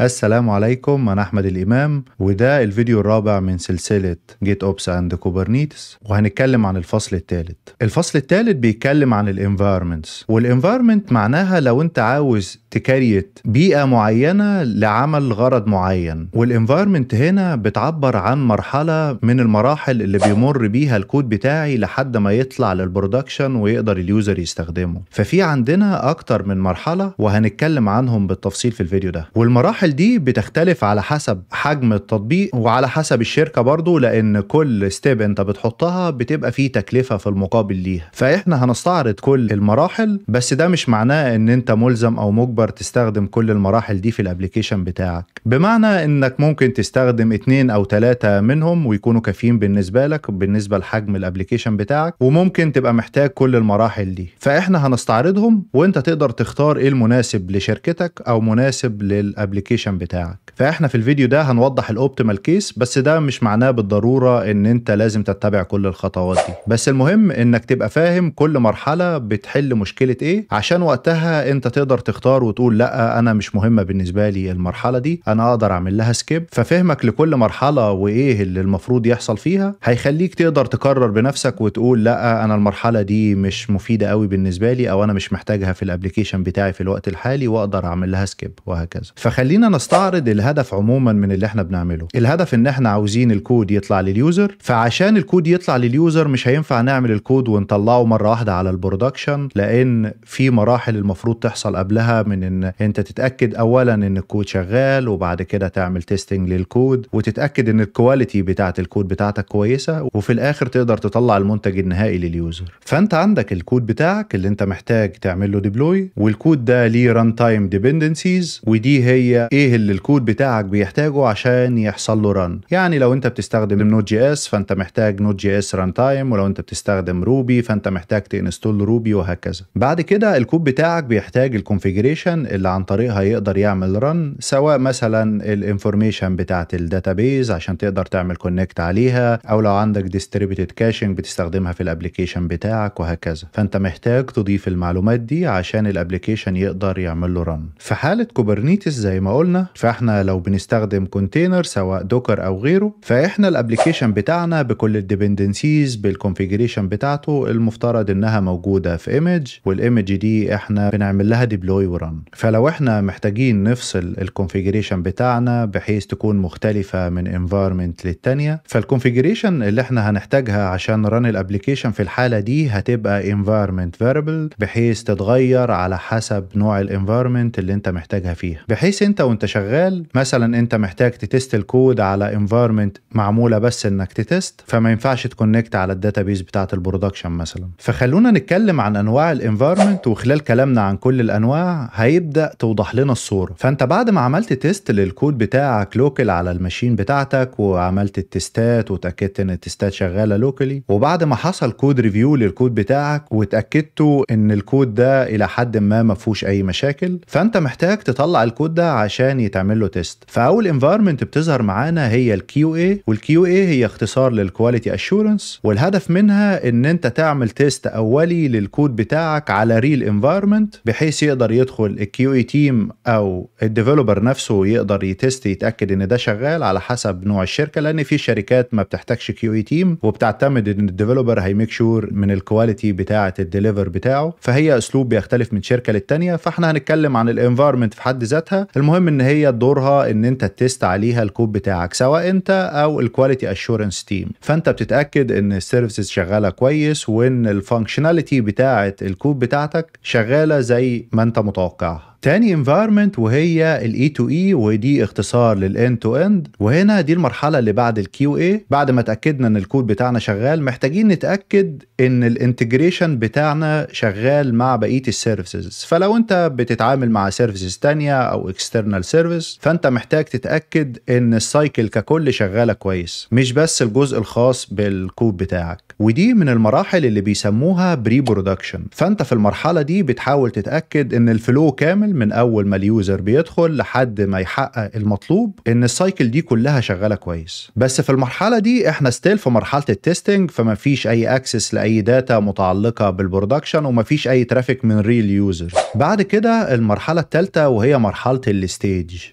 السلام عليكم أنا أحمد الإمام وده الفيديو الرابع من سلسلة جيت أوبس أند كوبرنيتس وهنتكلم عن الفصل الثالث الفصل الثالث بيتكلم عن الانفايرمنتس والانفايرمنت معناها لو أنت عاوز تكريت بيئة معينة لعمل غرض معين والانفايرمنت هنا بتعبر عن مرحلة من المراحل اللي بيمر بيها الكود بتاعي لحد ما يطلع للبرودكشن ويقدر اليوزر يستخدمه ففي عندنا أكتر من مرحلة وهنتكلم عنهم بالتفصيل في الفيديو ده والمراحل دي بتختلف على حسب حجم التطبيق وعلى حسب الشركة برضو لأن كل ستيب انت بتحطها بتبقى فيه تكلفة في المقابل ليها فإحنا هنستعرض كل المراحل بس ده مش معناه ان انت ملزم او مجبر تقدر تستخدم كل المراحل دي في الابلكيشن بتاعك بمعنى انك ممكن تستخدم اتنين او تلاتة منهم ويكونوا كافيين بالنسبة لك بالنسبة لحجم الابلكيشن بتاعك وممكن تبقى محتاج كل المراحل دي فاحنا هنستعرضهم وانت تقدر تختار ايه المناسب لشركتك او مناسب للابلكيشن بتاعك فاحنا في الفيديو ده هنوضح الاوبتيمال كيس بس ده مش معناه بالضرورة ان انت لازم تتبع كل الخطوات دي بس المهم انك تبقى فاهم كل مرحلة بتحل مشكلة ايه عشان وقتها انت تقدر تختار وتقول لا انا مش مهمه بالنسبه لي المرحله دي انا اقدر اعمل لها سكيب ففهمك لكل مرحله وايه اللي المفروض يحصل فيها هيخليك تقدر تكرر بنفسك وتقول لا انا المرحله دي مش مفيده قوي بالنسبه لي او انا مش محتاجها في الابلكيشن بتاعي في الوقت الحالي واقدر اعمل لها سكيب وهكذا فخلينا نستعرض الهدف عموما من اللي احنا بنعمله الهدف ان احنا عاوزين الكود يطلع لليوزر فعشان الكود يطلع لليوزر مش هينفع نعمل الكود ونطلعه مره واحده على البرودكشن لان في مراحل المفروض تحصل قبلها من من ان انت تتاكد اولا ان الكود شغال وبعد كده تعمل تيستنج للكود وتتاكد ان الكواليتي بتاعه الكود بتاعتك كويسه وفي الاخر تقدر تطلع المنتج النهائي لليوزر فانت عندك الكود بتاعك اللي انت محتاج تعمل له ديبلوي والكود ده ليه ران تايم ديبندنسيز ودي هي ايه اللي الكود بتاعك بيحتاجه عشان يحصل له ران يعني لو انت بتستخدم نوت جي اس فانت محتاج نوت جي اس ران تايم ولو انت بتستخدم روبي فانت محتاج تنستول روبي وهكذا بعد كده الكود بتاعك بيحتاج الكونفيجريشن ابلكيشن اللي عن طريقها يقدر يعمل رن سواء مثلا الانفورميشن بتاعه الداتابيز عشان تقدر تعمل كونكت عليها او لو عندك ديستريبيوتد كاشنج بتستخدمها في الابلكيشن بتاعك وهكذا فانت محتاج تضيف المعلومات دي عشان الابلكيشن يقدر يعمل له رن في حاله كوبرنيتس زي ما قلنا فاحنا لو بنستخدم كونتينر سواء دوكر او غيره فاحنا الابلكيشن بتاعنا بكل الديبندنسيز بالكونفيجريشن بتاعته المفترض انها موجوده في ايمج والايمج دي احنا بنعمل لها ديبلوي ورن فلو احنا محتاجين نفصل الكونفيجريشن بتاعنا بحيث تكون مختلفة من انفايرمنت للتانية فالكونفيجريشن اللي احنا هنحتاجها عشان ران الابليكيشن في الحالة دي هتبقى انفايرمنت فاريبل بحيث تتغير على حسب نوع الانفايرمنت اللي انت محتاجها فيها بحيث انت وانت شغال مثلا انت محتاج تتست الكود على انفايرمنت معمولة بس انك تتست فما ينفعش تكونكت على الداتابيز بتاعة البرودكشن مثلا فخلونا نتكلم عن انواع الانفايرمنت وخلال كلامنا عن كل الانواع هي هيبدا توضح لنا الصوره فانت بعد ما عملت تيست للكود بتاعك لوكال على الماشين بتاعتك وعملت التستات وتاكدت ان التستات شغاله لوكالي وبعد ما حصل كود ريفيو للكود بتاعك وتاكدتوا ان الكود ده الى حد ما ما فيهوش اي مشاكل فانت محتاج تطلع الكود ده عشان يتعمل له تيست فاول انفايرمنت بتظهر معانا هي الكيو اي والكيو اي هي اختصار للكواليتي اشورنس والهدف منها ان انت تعمل تيست اولي للكود بتاعك على ريل انفايرمنت بحيث يقدر يدخل الكيو اي تيم او الديفلوبر نفسه يقدر يتست يتاكد ان ده شغال على حسب نوع الشركه لان في شركات ما بتحتاجش كيو اي تيم وبتعتمد ان الديفلوبر هيميك شور من الكواليتي بتاعه الديليفر بتاعه فهي اسلوب بيختلف من شركه للتانيه فاحنا هنتكلم عن الانفايرمنت في حد ذاتها المهم ان هي دورها ان انت تست عليها الكود بتاعك سواء انت او الكواليتي اشورنس تيم فانت بتتاكد ان السيرفيسز شغاله كويس وان الفانكشناليتي بتاعه الكود بتاعتك شغاله زي ما انت متوقع بتاعها تاني انفايرمنت وهي الاي تو اي ودي اختصار للان تو اند وهنا دي المرحله اللي بعد الكيو اي بعد ما اتاكدنا ان الكود بتاعنا شغال محتاجين نتاكد ان الانتجريشن بتاعنا شغال مع بقيه السيرفيسز فلو انت بتتعامل مع سيرفيسز تانية او اكسترنال سيرفيس فانت محتاج تتاكد ان السايكل ككل شغاله كويس مش بس الجزء الخاص بالكود بتاعك ودي من المراحل اللي بيسموها بري برودكشن فانت في المرحله دي بتحاول تتاكد ان الفلو كامل من اول ما اليوزر بيدخل لحد ما يحقق المطلوب ان السايكل دي كلها شغاله كويس بس في المرحله دي احنا ستيل في مرحله التستنج فما فيش اي اكسس لاي داتا متعلقه بالبرودكشن وما فيش اي ترافيك من ريل يوزر بعد كده المرحله الثالثه وهي مرحله الستيج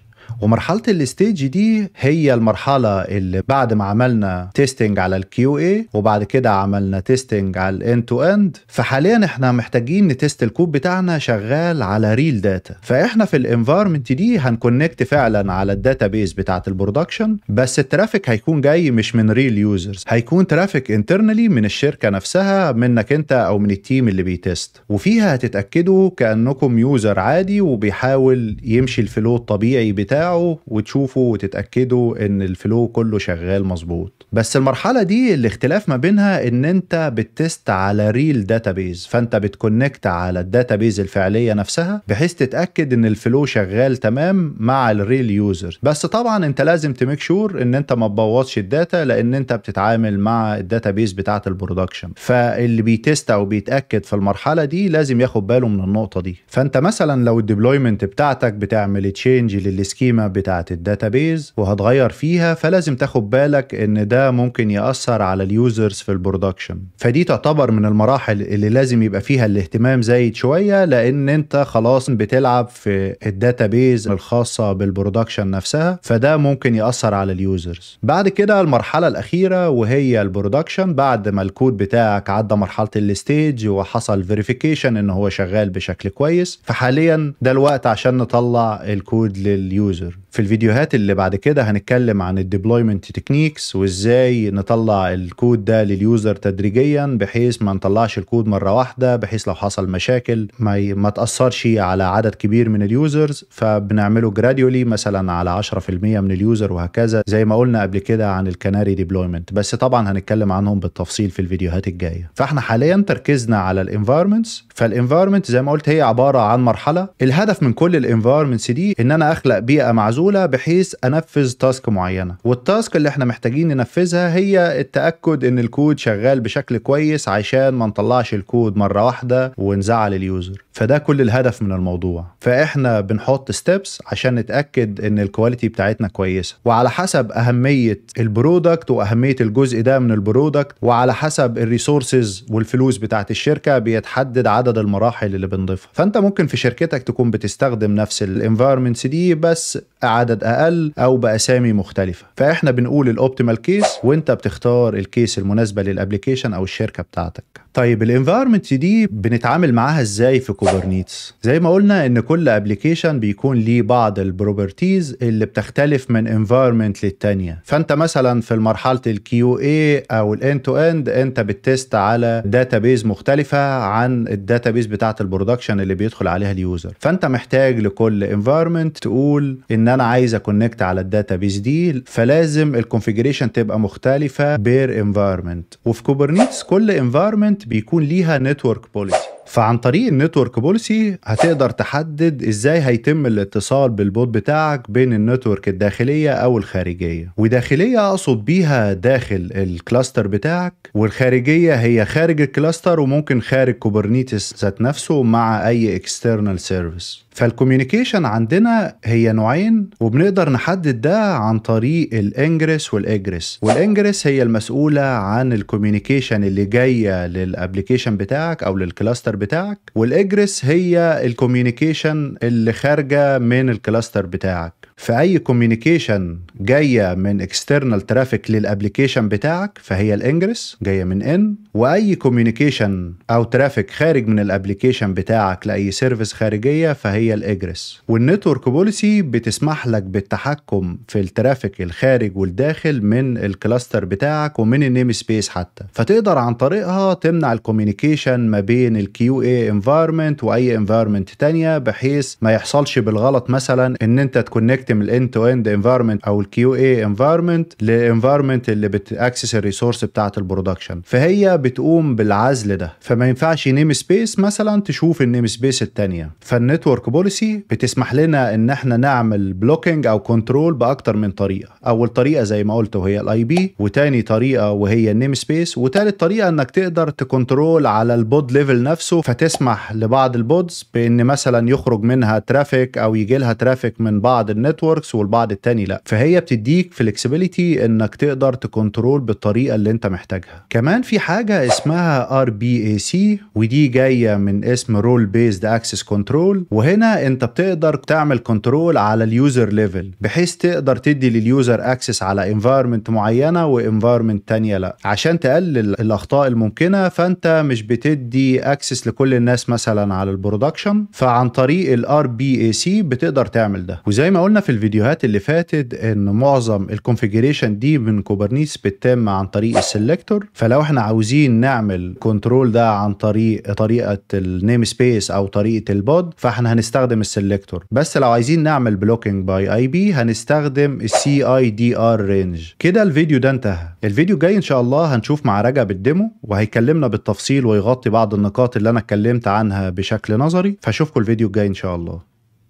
ومرحله الستيج دي هي المرحله اللي بعد ما عملنا تيستنج على الكيو اي وبعد كده عملنا تيستنج على الان تو اند فحاليا احنا محتاجين نتست الكود بتاعنا شغال على ريل داتا فاحنا في الانفايرمنت دي هنكونكت فعلا على الداتا بيز بتاعه البرودكشن بس الترافيك هيكون جاي مش من ريل يوزرز هيكون ترافيك انترنالي من الشركه نفسها منك انت او من التيم اللي بيتست وفيها هتتاكدوا كانكم يوزر عادي وبيحاول يمشي الفلو الطبيعي بتاع بتاعه وتشوفوا وتتاكدوا ان الفلو كله شغال مظبوط بس المرحله دي الاختلاف ما بينها ان انت بتست على ريل داتابيز فانت بتكونكت على الداتابيز الفعليه نفسها بحيث تتاكد ان الفلو شغال تمام مع الريل يوزر بس طبعا انت لازم تميك شور ان انت ما تبوظش الداتا لان انت بتتعامل مع الداتابيز بتاعه البرودكشن فاللي بيتست او بيتاكد في المرحله دي لازم ياخد باله من النقطه دي فانت مثلا لو الديبلويمنت بتاعتك بتعمل تشينج للسكيل السكيما بتاعه الداتابيز وهتغير فيها فلازم تاخد بالك ان ده ممكن ياثر على اليوزرز في البرودكشن فدي تعتبر من المراحل اللي لازم يبقى فيها الاهتمام زايد شويه لان انت خلاص بتلعب في الداتابيز الخاصه بالبرودكشن نفسها فده ممكن ياثر على اليوزرز بعد كده المرحله الاخيره وهي البرودكشن بعد ما الكود بتاعك عدى مرحله الستيج وحصل فيريفيكيشن ان هو شغال بشكل كويس فحاليا ده الوقت عشان نطلع الكود لليوزرز اليوزر في الفيديوهات اللي بعد كده هنتكلم عن الديبلويمنت تكنيكس وازاي نطلع الكود ده لليوزر تدريجيا بحيث ما نطلعش الكود مره واحده بحيث لو حصل مشاكل ما ما تاثرش على عدد كبير من اليوزرز فبنعمله جراديولي مثلا على 10% من اليوزر وهكذا زي ما قلنا قبل كده عن الكناري ديبلويمنت بس طبعا هنتكلم عنهم بالتفصيل في الفيديوهات الجايه فاحنا حاليا تركيزنا على الانفايرمنتس فالانفايرمنت زي ما قلت هي عباره عن مرحله الهدف من كل الانفايرمنتس دي ان انا اخلق بيئه بطريقه معزوله بحيث انفذ تاسك معينه والتاسك اللي احنا محتاجين ننفذها هي التاكد ان الكود شغال بشكل كويس عشان ما نطلعش الكود مره واحده ونزعل اليوزر فده كل الهدف من الموضوع فاحنا بنحط ستيبس عشان نتاكد ان الكواليتي بتاعتنا كويسه وعلى حسب اهميه البرودكت واهميه الجزء ده من البرودكت وعلى حسب الريسورسز والفلوس بتاعت الشركه بيتحدد عدد المراحل اللي بنضيفها فانت ممكن في شركتك تكون بتستخدم نفس الانفايرمنتس دي بس عدد اقل او باسامي مختلفه فاحنا بنقول الاوبتيمال كيس وانت بتختار الكيس المناسبه للابلكيشن او الشركه بتاعتك طيب الانفايرمنت دي بنتعامل معاها ازاي في كوبرنيتس زي ما قلنا ان كل ابلكيشن بيكون ليه بعض البروبرتيز اللي بتختلف من انفايرمنت للتانيه فانت مثلا في مرحله الكيو اي او الان تو اند انت بتست على داتابيز مختلفه عن الداتابيز بتاعه البرودكشن اللي بيدخل عليها اليوزر فانت محتاج لكل انفايرمنت تقول ان انا عايز اكونكت على الداتابيز دي فلازم الكونفيجريشن تبقى مختلفه بير انفايرمنت وفي كوبرنيتس كل انفايرمنت بيكون ليها نتورك بوليسي فعن طريق النتورك بوليسي هتقدر تحدد ازاي هيتم الاتصال بالبوت بتاعك بين النتورك الداخليه او الخارجيه وداخليه اقصد بيها داخل الكلاستر بتاعك والخارجيه هي خارج الكلاستر وممكن خارج كوبرنيتس ذات نفسه مع اي اكسترنال سيرفيس فالكوميونيكيشن عندنا هي نوعين وبنقدر نحدد ده عن طريق الانجرس والاجرس والانجرس هي المسؤوله عن الكوميونيكيشن اللي جايه للابلكيشن بتاعك او للكلاستر الكلاستر بتاعك والاجرس هي الكوميونيكيشن اللي خارجه من الكلاستر بتاعك فاي كوميونيكيشن جايه من اكسترنال ترافيك للابلكيشن بتاعك فهي الانجرس جايه من ان واي كوميونيكيشن او ترافيك خارج من الابلكيشن بتاعك لاي سيرفيس خارجيه فهي الاجرس والنتورك بوليسي بتسمح لك بالتحكم في الترافيك الخارج والداخل من الكلاستر بتاعك ومن النيم سبيس حتى فتقدر عن طريقها تمنع الكوميونيكيشن ما بين الكي كيو اي انفايرمنت واي انفايرمنت تانية بحيث ما يحصلش بالغلط مثلا ان انت تكونكت من الان تو اند انفايرمنت او الكيو اي انفايرمنت للانفايرمنت اللي بتاكسس الريسورس بتاعه البرودكشن فهي بتقوم بالعزل ده فما ينفعش نيم سبيس مثلا تشوف النيم سبيس التانية فالنتورك بوليسي بتسمح لنا ان احنا نعمل بلوكينج او كنترول باكتر من طريقه اول طريقه زي ما قلت وهي الاي بي وتاني طريقه وهي النيم سبيس وتالت طريقه انك تقدر تكنترول على البود ليفل نفسه نفسه فتسمح لبعض البودز بان مثلا يخرج منها ترافيك او يجي لها ترافيك من بعض النتوركس والبعض التاني لا فهي بتديك فلكسبيليتي انك تقدر تكنترول بالطريقه اللي انت محتاجها كمان في حاجه اسمها ار بي اي سي ودي جايه من اسم رول بيزد اكسس كنترول وهنا انت بتقدر تعمل كنترول على اليوزر ليفل بحيث تقدر تدي لليوزر اكسس على انفايرمنت معينه وانفايرمنت تانية لا عشان تقلل الاخطاء الممكنه فانت مش بتدي اكسس لكل الناس مثلا على البرودكشن فعن طريق الار بي اي سي بتقدر تعمل ده وزي ما قلنا في الفيديوهات اللي فاتت ان معظم الكونفيجريشن دي من كوبرنيتس بتتم عن طريق السلكتور فلو احنا عاوزين نعمل كنترول ده عن طريق طريقه النيم سبيس او طريقه البود فاحنا هنستخدم السلكتور بس لو عايزين نعمل بلوكينج باي اي بي هنستخدم السي اي دي ار رينج كده الفيديو ده انتهى الفيديو الجاي ان شاء الله هنشوف مع رجب الديمو وهيكلمنا بالتفصيل ويغطي بعض النقاط اللي انا اتكلمت عنها بشكل نظري فاشوفكم الفيديو الجاي ان شاء الله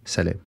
سلام